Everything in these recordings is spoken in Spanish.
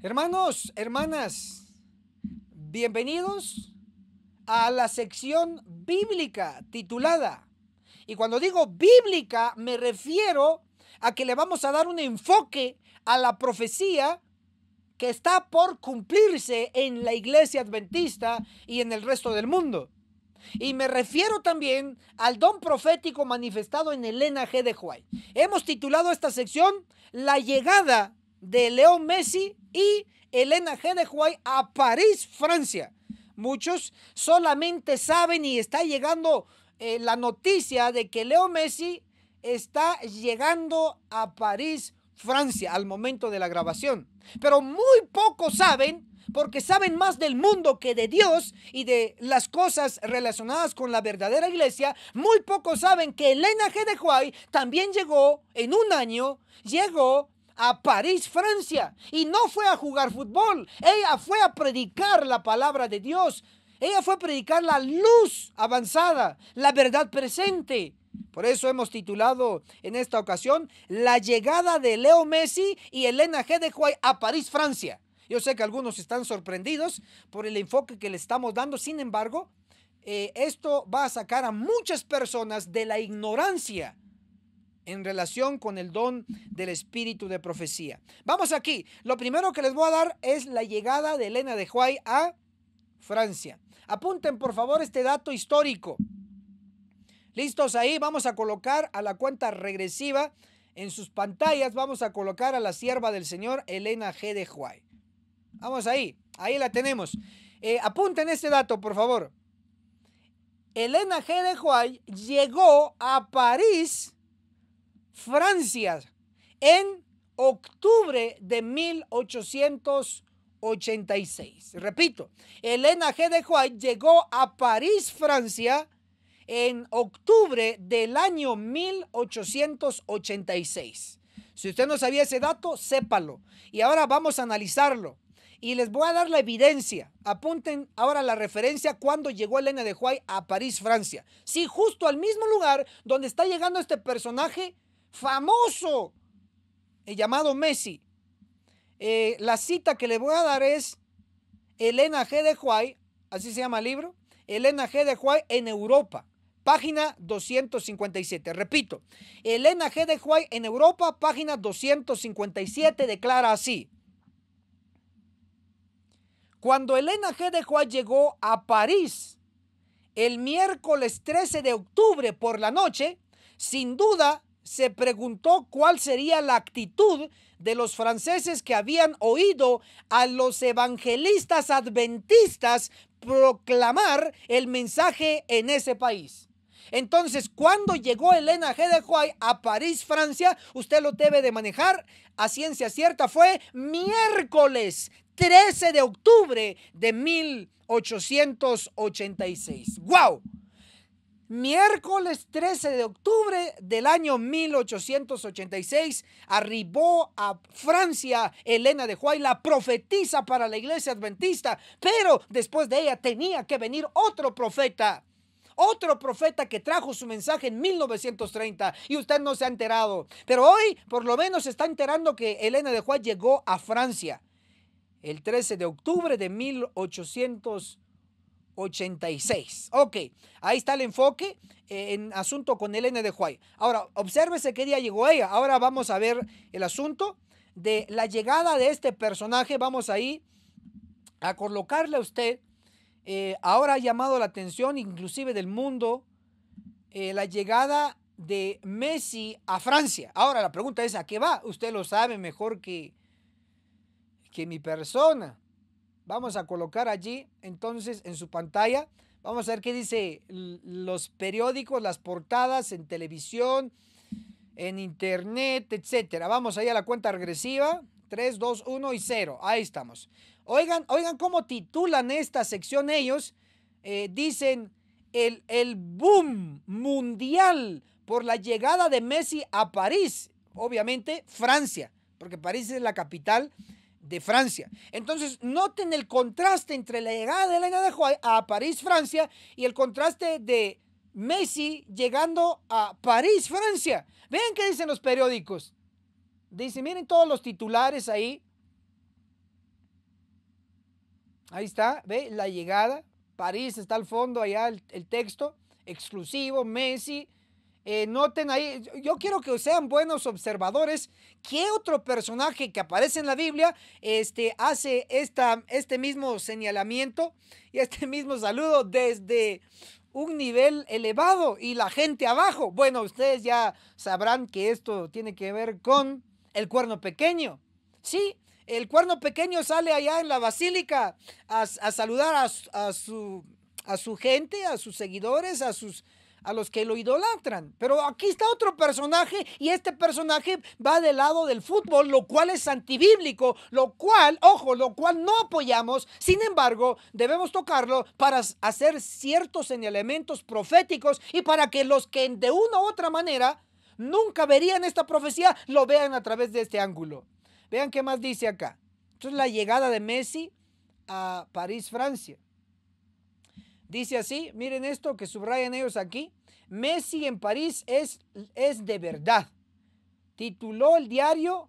Hermanos, hermanas, bienvenidos a la sección bíblica titulada. Y cuando digo bíblica me refiero a que le vamos a dar un enfoque a la profecía que está por cumplirse en la iglesia adventista y en el resto del mundo. Y me refiero también al don profético manifestado en Elena G. de Huay. Hemos titulado esta sección La llegada de Leo Messi y Elena G. de Huay a París, Francia. Muchos solamente saben y está llegando eh, la noticia de que Leo Messi está llegando a París, Francia, al momento de la grabación. Pero muy pocos saben, porque saben más del mundo que de Dios y de las cosas relacionadas con la verdadera iglesia. Muy pocos saben que Elena G. de Huay también llegó en un año, llegó a París, Francia, y no fue a jugar fútbol, ella fue a predicar la palabra de Dios, ella fue a predicar la luz avanzada, la verdad presente. Por eso hemos titulado en esta ocasión La llegada de Leo Messi y Elena g de Huay a París, Francia. Yo sé que algunos están sorprendidos por el enfoque que le estamos dando, sin embargo, eh, esto va a sacar a muchas personas de la ignorancia en relación con el don del espíritu de profecía. Vamos aquí. Lo primero que les voy a dar es la llegada de Elena de Huay a Francia. Apunten por favor este dato histórico. Listos ahí, vamos a colocar a la cuenta regresiva en sus pantallas, vamos a colocar a la sierva del Señor Elena G. de Huay. Vamos ahí, ahí la tenemos. Eh, apunten este dato, por favor. Elena G. de Huay llegó a París Francia en octubre de 1886. Repito, Elena G. de White llegó a París, Francia, en octubre del año 1886. Si usted no sabía ese dato, sépalo. Y ahora vamos a analizarlo. Y les voy a dar la evidencia. Apunten ahora la referencia cuando llegó Elena de Huay a París, Francia. Sí, justo al mismo lugar donde está llegando este personaje famoso llamado Messi. Eh, la cita que le voy a dar es Elena G. de Huay, así se llama el libro, Elena G. de Huay en Europa, página 257. Repito, Elena G. de Huay en Europa, página 257, declara así. Cuando Elena G. de Huay llegó a París el miércoles 13 de octubre por la noche, sin duda se preguntó cuál sería la actitud de los franceses que habían oído a los evangelistas adventistas proclamar el mensaje en ese país. Entonces, cuando llegó Elena G. de a París, Francia, usted lo debe de manejar a ciencia cierta, fue miércoles 13 de octubre de 1886. ¡Wow! Miércoles 13 de octubre del año 1886 arribó a Francia Elena de Juárez, la profetisa para la iglesia adventista, pero después de ella tenía que venir otro profeta, otro profeta que trajo su mensaje en 1930 y usted no se ha enterado, pero hoy por lo menos se está enterando que Elena de Juárez llegó a Francia el 13 de octubre de 1886 86. Ok, ahí está el enfoque eh, en asunto con el N de Huay. Ahora, obsérvese qué día llegó ella. Ahora vamos a ver el asunto de la llegada de este personaje. Vamos ahí a colocarle a usted, eh, ahora ha llamado la atención inclusive del mundo, eh, la llegada de Messi a Francia. Ahora la pregunta es, ¿a qué va? Usted lo sabe mejor que, que mi persona. Vamos a colocar allí, entonces, en su pantalla, vamos a ver qué dice los periódicos, las portadas en televisión, en internet, etcétera. Vamos ahí a la cuenta regresiva. 3, 2, 1 y 0. Ahí estamos. Oigan, oigan cómo titulan esta sección ellos. Eh, dicen el, el boom mundial por la llegada de Messi a París. Obviamente, Francia, porque París es la capital de Francia. Entonces, noten el contraste entre la llegada de Elena de Juárez a París, Francia, y el contraste de Messi llegando a París, Francia. Vean qué dicen los periódicos. dicen miren todos los titulares ahí. Ahí está, ve la llegada. París está al fondo, allá el texto. Exclusivo, Messi eh, noten ahí, yo quiero que sean buenos observadores. ¿Qué otro personaje que aparece en la Biblia este, hace esta, este mismo señalamiento y este mismo saludo desde un nivel elevado y la gente abajo? Bueno, ustedes ya sabrán que esto tiene que ver con el cuerno pequeño. Sí, el cuerno pequeño sale allá en la basílica a, saludar a, su, a su gente, a sus seguidores, a sus a los que lo idolatran. Pero aquí está otro personaje y este personaje va del lado del fútbol, lo cual es antibíblico, lo cual, ojo, lo cual no apoyamos. Sin embargo, debemos tocarlo para hacer ciertos elementos proféticos y para que los que de una u otra manera nunca verían esta profecía, lo vean a través de este ángulo. Vean qué más dice acá. Entonces la llegada de Messi a París, Francia. Dice así, miren esto que subrayan ellos aquí. Messi en París es, es de verdad. Tituló el diario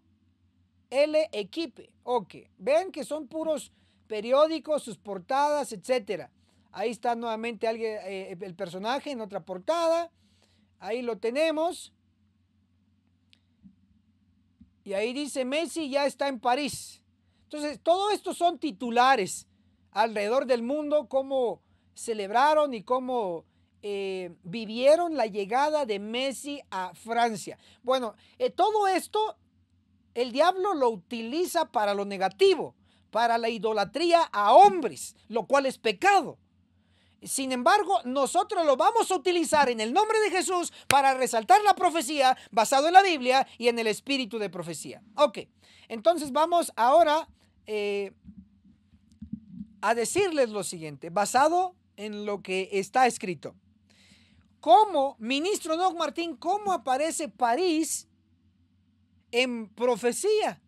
L Equipe. Ok. Vean que son puros periódicos, sus portadas, etcétera. Ahí está nuevamente alguien, eh, el personaje en otra portada. Ahí lo tenemos. Y ahí dice Messi ya está en París. Entonces, todo esto son titulares alrededor del mundo, cómo celebraron y cómo eh, vivieron la llegada de Messi a Francia. Bueno, eh, todo esto el diablo lo utiliza para lo negativo, para la idolatría a hombres, lo cual es pecado. Sin embargo, nosotros lo vamos a utilizar en el nombre de Jesús para resaltar la profecía basado en la Biblia y en el espíritu de profecía. Ok, entonces vamos ahora eh, a decirles lo siguiente, basado en lo que está escrito. ¿Cómo, ministro Doc Martín, cómo aparece París en profecía?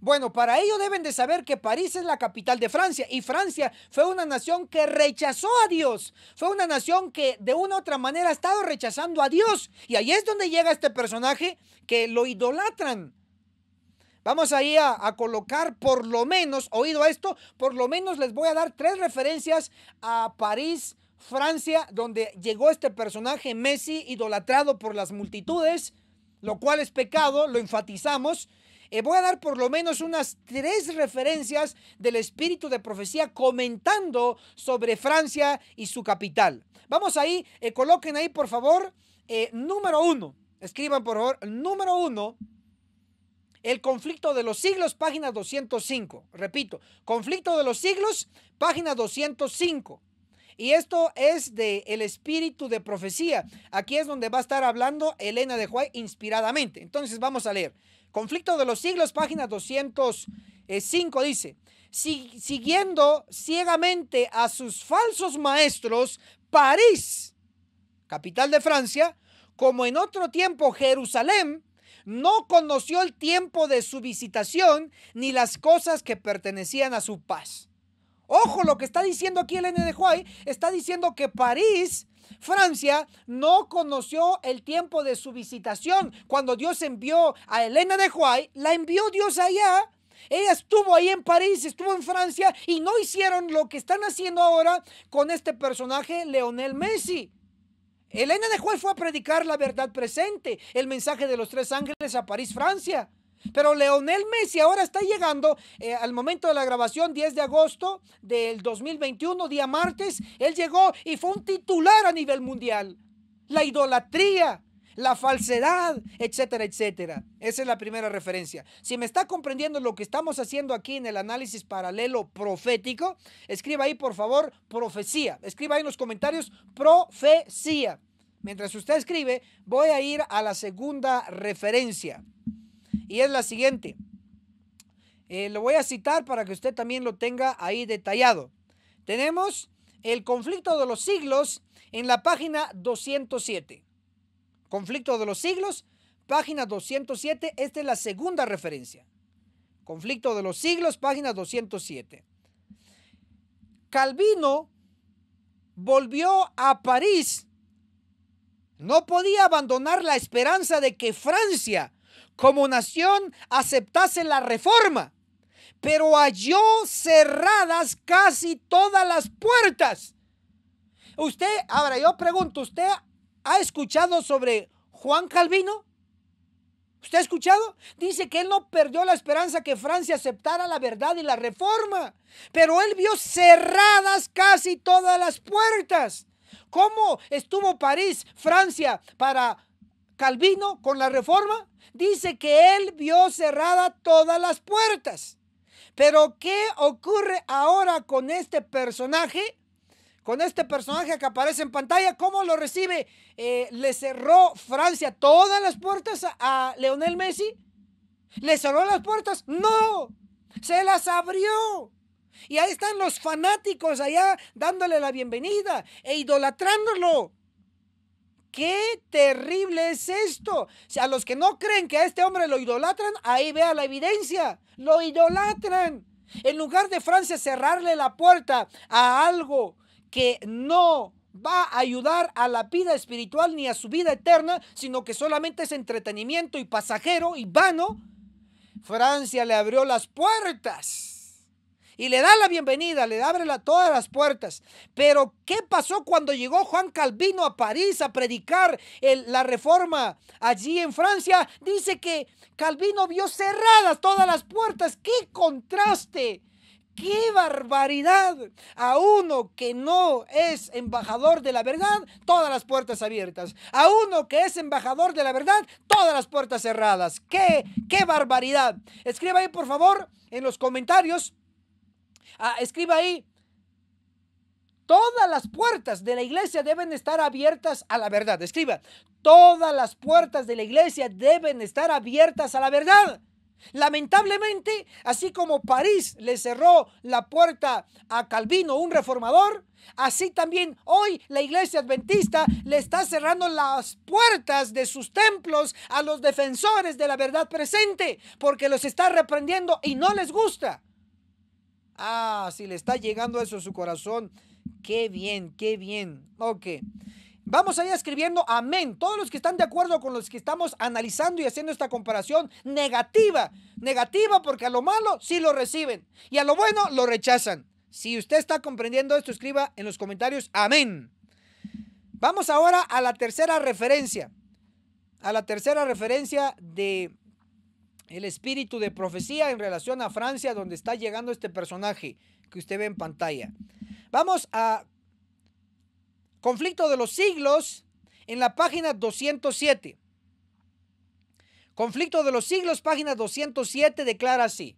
Bueno, para ello deben de saber que París es la capital de Francia y Francia fue una nación que rechazó a Dios. Fue una nación que de una u otra manera ha estado rechazando a Dios. Y ahí es donde llega este personaje que lo idolatran. Vamos ahí a, a colocar por lo menos, oído esto, por lo menos les voy a dar tres referencias a París Francia, donde llegó este personaje Messi, idolatrado por las multitudes, lo cual es pecado, lo enfatizamos. Eh, voy a dar por lo menos unas tres referencias del espíritu de profecía comentando sobre Francia y su capital. Vamos ahí, eh, coloquen ahí por favor, eh, número uno, escriban por favor, número uno, el conflicto de los siglos, página 205. Repito, conflicto de los siglos, página 205. Y esto es de el espíritu de profecía. Aquí es donde va a estar hablando Elena de Juárez inspiradamente. Entonces vamos a leer. Conflicto de los siglos, página 205 dice, siguiendo ciegamente a sus falsos maestros, París, capital de Francia, como en otro tiempo Jerusalén, no conoció el tiempo de su visitación ni las cosas que pertenecían a su paz. Ojo, lo que está diciendo aquí Elena de Huay está diciendo que París, Francia, no conoció el tiempo de su visitación. Cuando Dios envió a Elena de Huay, la envió Dios allá. Ella estuvo ahí en París, estuvo en Francia y no hicieron lo que están haciendo ahora con este personaje, Leonel Messi. Elena de Huay fue a predicar la verdad presente, el mensaje de los tres ángeles a París, Francia. Pero Leonel Messi ahora está llegando eh, al momento de la grabación, 10 de agosto del 2021, día martes. Él llegó y fue un titular a nivel mundial. La idolatría, la falsedad, etcétera, etcétera. Esa es la primera referencia. Si me está comprendiendo lo que estamos haciendo aquí en el análisis paralelo profético, escriba ahí por favor profecía. Escriba ahí en los comentarios profecía. Mientras usted escribe, voy a ir a la segunda referencia y es la siguiente. Eh, lo voy a citar para que usted también lo tenga ahí detallado. Tenemos el conflicto de los siglos en la página 207. Conflicto de los siglos, página 207, esta es la segunda referencia. Conflicto de los siglos, página 207. Calvino volvió a París. No podía abandonar la esperanza de que Francia como nación aceptase la reforma, pero halló cerradas casi todas las puertas. Usted, ahora yo pregunto, ¿usted ha escuchado sobre Juan Calvino? ¿Usted ha escuchado? Dice que él no perdió la esperanza que Francia aceptara la verdad y la reforma, pero él vio cerradas casi todas las puertas. ¿Cómo estuvo París, Francia, para Calvino con la reforma dice que él vio cerradas todas las puertas. Pero ¿qué ocurre ahora con este personaje? Con este personaje que aparece en pantalla, ¿cómo lo recibe? Eh, ¿Le cerró Francia todas las puertas a, a Leonel Messi? ¿Le cerró las puertas? No, se las abrió. Y ahí están los fanáticos allá dándole la bienvenida e idolatrándolo qué terrible es esto. a los que no creen que a este hombre lo idolatran, ahí vea la evidencia. Lo idolatran. En lugar de Francia cerrarle la puerta a algo que no va a ayudar a la vida espiritual ni a su vida eterna, sino que solamente es entretenimiento y pasajero y vano, Francia le abrió las puertas y le da la bienvenida, le abre todas las puertas. Pero ¿qué pasó cuando llegó Juan Calvino a París a predicar la reforma allí en Francia? Dice que Calvino vio cerradas todas las puertas. ¡Qué contraste! ¡Qué barbaridad! A uno que no es embajador de la verdad, todas las puertas abiertas. A uno que es embajador de la verdad, todas las puertas cerradas. ¡Qué, qué barbaridad! Escriba ahí, por favor, en los comentarios. Ah, escriba ahí. Todas las puertas de la iglesia deben estar abiertas a la verdad. Escriba, todas las puertas de la iglesia deben estar abiertas a la verdad. Lamentablemente, así como París le cerró la puerta a Calvino, un reformador, así también hoy la iglesia adventista le está cerrando las puertas de sus templos a los defensores de la verdad presente, porque los está reprendiendo y no les gusta. Ah, si le está llegando eso a su corazón, qué bien, qué bien. Ok. Vamos allá escribiendo amén. Todos los que están de acuerdo con los que estamos analizando y haciendo esta comparación negativa. Negativa porque a lo malo sí lo reciben y a lo bueno lo rechazan. Si usted está comprendiendo esto, escriba en los comentarios amén. Vamos ahora a la tercera referencia. A la tercera referencia de el espíritu de profecía en relación a Francia, donde está llegando este personaje que usted ve en pantalla. Vamos a conflicto de los siglos en la página 207. Conflicto de los siglos, página 207, declara así.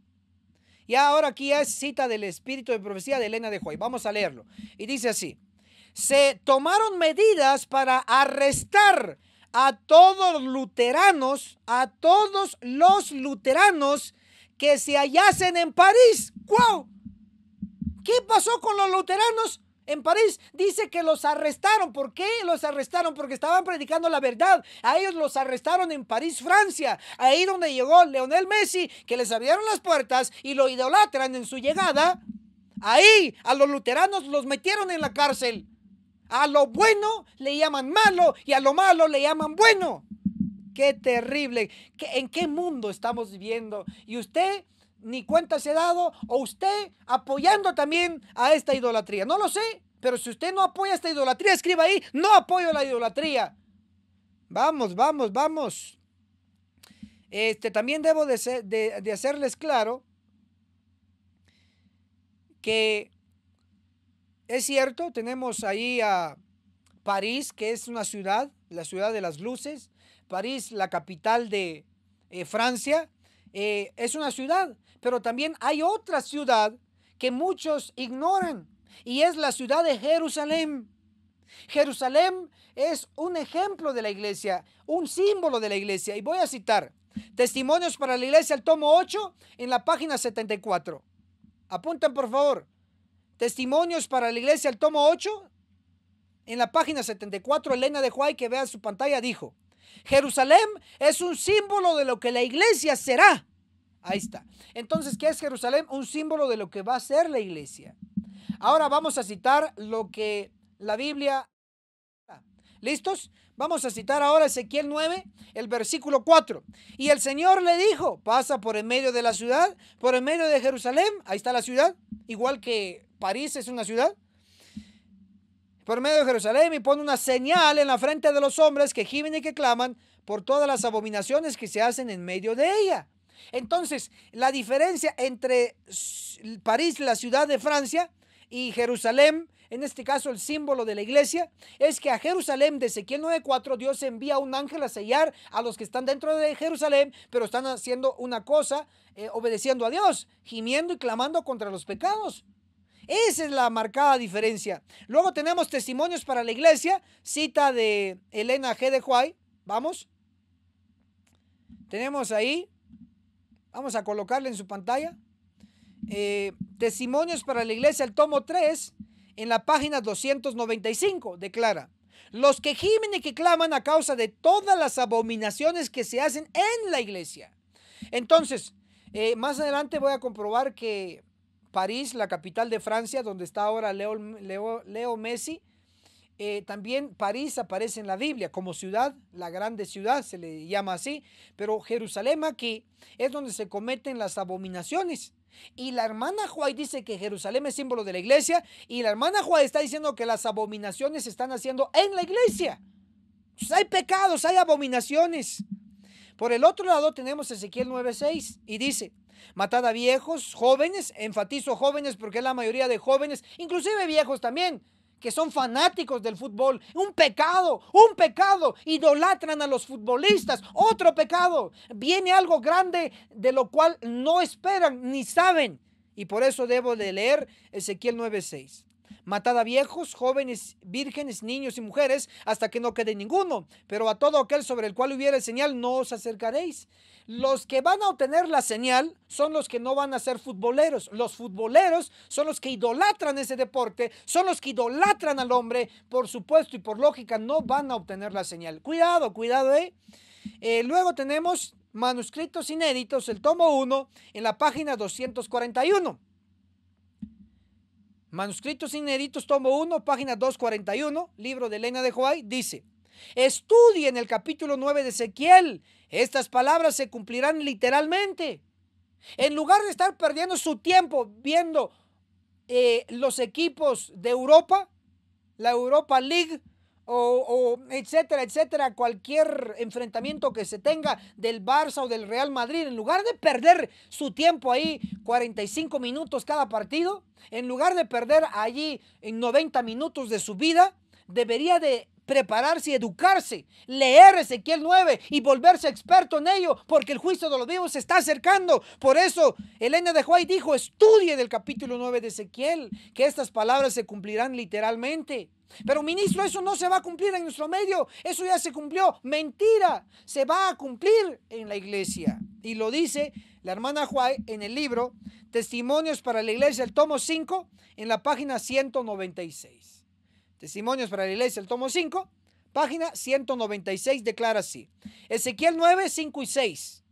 Y ahora aquí es cita del espíritu de profecía de Elena de Hoy. Vamos a leerlo. Y dice así. Se tomaron medidas para arrestar a todos los luteranos, a todos los luteranos que se hallasen en París. ¿Qué pasó con los luteranos? en París. Dice que los arrestaron. ¿Por qué los arrestaron? Porque estaban predicando la verdad. A ellos los arrestaron en París, Francia. Ahí donde llegó Leonel Messi, que les abrieron las puertas y lo idolatran en su llegada. Ahí a los luteranos los metieron en la cárcel. A lo bueno le llaman malo y a lo malo le llaman bueno. Qué terrible. ¿En qué mundo estamos viviendo? Y usted ni cuenta se ha dado o usted apoyando también a esta idolatría. No lo sé, pero si usted no apoya esta idolatría, escriba ahí, no apoyo la idolatría. Vamos, vamos, vamos. Este, también debo de, de hacerles claro que es cierto, tenemos ahí a París, que es una ciudad, la ciudad de las luces. París, la capital de eh, Francia, eh, es una ciudad, pero también hay otra ciudad que muchos ignoran y es la ciudad de Jerusalén. Jerusalén es un ejemplo de la iglesia, un símbolo de la iglesia. Y voy a citar Testimonios para la Iglesia, el tomo 8, en la página 74. Apunten, por favor. Testimonios para la iglesia, el tomo 8, en la página 74, Elena de Huay, que vea su pantalla, dijo, Jerusalén es un símbolo de lo que la iglesia será. Ahí está. Entonces, ¿qué es Jerusalén? Un símbolo de lo que va a ser la iglesia. Ahora vamos a citar lo que la Biblia... ¿Listos? Vamos a citar ahora Ezequiel 9, el versículo 4. Y el Señor le dijo, pasa por en medio de la ciudad, por en medio de Jerusalén, ahí está la ciudad, igual que París es una ciudad. Por medio de Jerusalén y pone una señal en la frente de los hombres que gimen y que claman por todas las abominaciones que se hacen en medio de ella. Entonces, la diferencia entre París, la ciudad de Francia, y Jerusalén, en este caso el símbolo de la iglesia, es que a Jerusalén de Ezequiel 9.4 Dios envía un ángel a sellar a los que están dentro de Jerusalén, pero están haciendo una cosa, eh, obedeciendo a Dios, gimiendo y clamando contra los pecados. Esa es la marcada diferencia. Luego tenemos testimonios para la iglesia, cita de Elena G. de Huay. Vamos. Tenemos ahí, vamos a colocarle en su pantalla, eh, testimonios para la iglesia, el tomo 3, en la página 295, declara. Los que gimen y que claman a causa de todas las abominaciones que se hacen en la iglesia. Entonces, eh, más adelante voy a comprobar que París, la capital de Francia, donde está ahora Leo, Messi. Eh, también París aparece en la Biblia como ciudad, la grande ciudad se le llama así, pero Jerusalén aquí es donde se cometen las abominaciones. Y la hermana Juárez dice que Jerusalén es símbolo de la iglesia y la hermana Juárez está diciendo que las abominaciones se están haciendo en la iglesia. Pues hay pecados, hay abominaciones. Por el otro lado tenemos Ezequiel 9:6 y dice, Matad a viejos, jóvenes, enfatizo jóvenes porque la mayoría de jóvenes, inclusive viejos también, que son fanáticos del fútbol. Un pecado, un pecado. Idolatran a los futbolistas, otro pecado. Viene algo grande de lo cual no esperan ni saben. Y por eso debo de leer Ezequiel 9:6. Matad a viejos, jóvenes, vírgenes, niños y mujeres, hasta que no quede ninguno. Pero a todo aquel sobre el cual hubiere señal, no os acercaréis. Los que van a obtener la señal son los que no van a ser futboleros. Los futboleros son los que idolatran ese deporte, son los que idolatran al hombre. Por supuesto y por lógica, no van a obtener la señal. Cuidado, cuidado, ¿eh? eh luego tenemos manuscritos inéditos, el tomo 1, en la página 241. Manuscritos Inéditos, tomo 1, página 241, libro de Elena de Hawaii dice, estudie en el capítulo 9 de Ezequiel, estas palabras se cumplirán literalmente. En lugar de estar perdiendo su tiempo viendo eh, los equipos de Europa, la Europa League, o, o, etcétera, etcétera, cualquier enfrentamiento que se tenga del Barça o del Real Madrid, en lugar de perder su tiempo ahí 45 minutos cada partido, en lugar de perder allí en 90 minutos de su vida, debería de prepararse y educarse, leer Ezequiel 9 y volverse experto en ello, porque el juicio de los vivos se está acercando. Por eso Elena de Juárez dijo, estudie del capítulo 9 de Ezequiel, que estas palabras se cumplirán literalmente. Pero ministro, eso no se va a cumplir en nuestro medio, eso ya se cumplió. Mentira, se va a cumplir en la iglesia. Y lo dice la hermana Juárez en el libro Testimonios para la Iglesia, el tomo 5, en la página 196. Testimonios para la Iglesia, el tomo 5, página 196, declara así. Ezequiel 9, 5 y 6.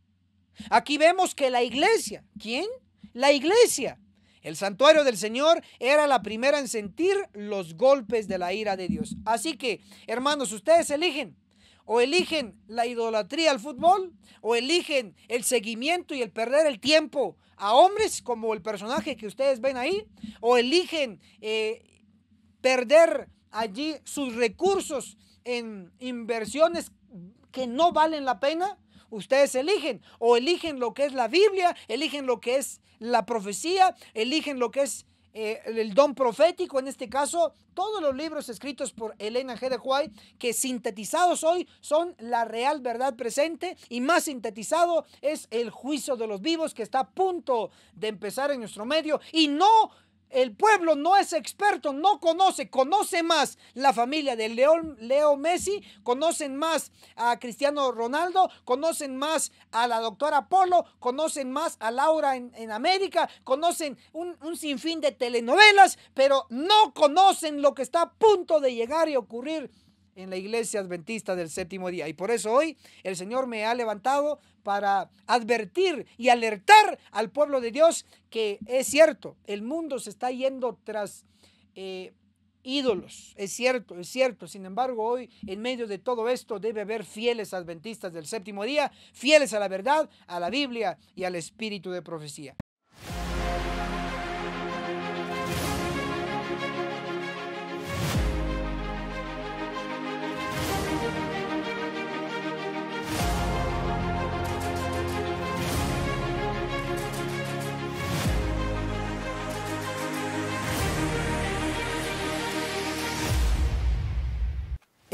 Aquí vemos que la iglesia, ¿quién? La iglesia el santuario del Señor era la primera en sentir los golpes de la ira de Dios. Así que, hermanos, ustedes eligen. O eligen la idolatría al fútbol, o eligen el seguimiento y el perder el tiempo a hombres como el personaje que ustedes ven ahí, o eligen eh, perder allí sus recursos en inversiones que no valen la pena, ustedes eligen. O eligen lo que es la Biblia, eligen lo que es la profecía, eligen lo que es eh, el don profético, en este caso, todos los libros escritos por Elena G. de Huay, que sintetizados hoy son la real verdad presente y más sintetizado es el juicio de los vivos que está a punto de empezar en nuestro medio y no el pueblo no es experto, no conoce, conoce más la familia de Leo, Leo Messi, conocen más a Cristiano Ronaldo, conocen más a la doctora Polo, conocen más a Laura en, América, conocen un, un sinfín de telenovelas, pero no conocen lo que está a punto de llegar y ocurrir en la iglesia adventista del séptimo día. Y por eso hoy el Señor me ha levantado para advertir y alertar al pueblo de Dios que es cierto, el mundo se está yendo tras... Eh, ídolos, es cierto, es cierto. Sin embargo, hoy en medio de todo esto debe haber fieles adventistas del séptimo día, fieles a la verdad, a la Biblia y al espíritu de profecía.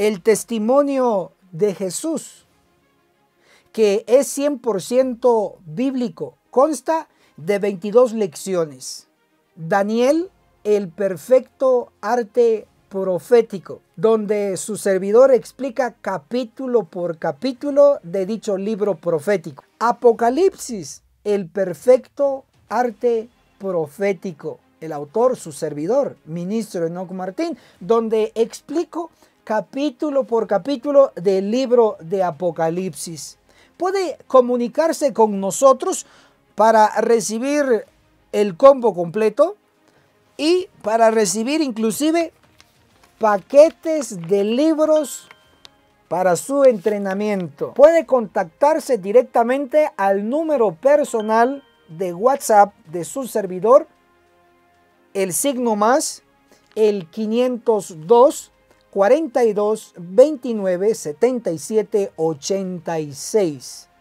el testimonio de Jesús, que es 100% bíblico, consta de 22 lecciones. Daniel, el perfecto arte profético, donde su servidor explica capítulo por capítulo de dicho libro profético. Apocalipsis, el perfecto arte profético. El autor, su servidor, ministro Enoch Martín, donde explico capítulo por capítulo del libro de Apocalipsis. Puede comunicarse con nosotros para recibir el combo completo y para recibir inclusive paquetes de libros para su entrenamiento. Puede contactarse directamente al número personal de WhatsApp de su servidor, el signo más, el 502 42 29 77 86.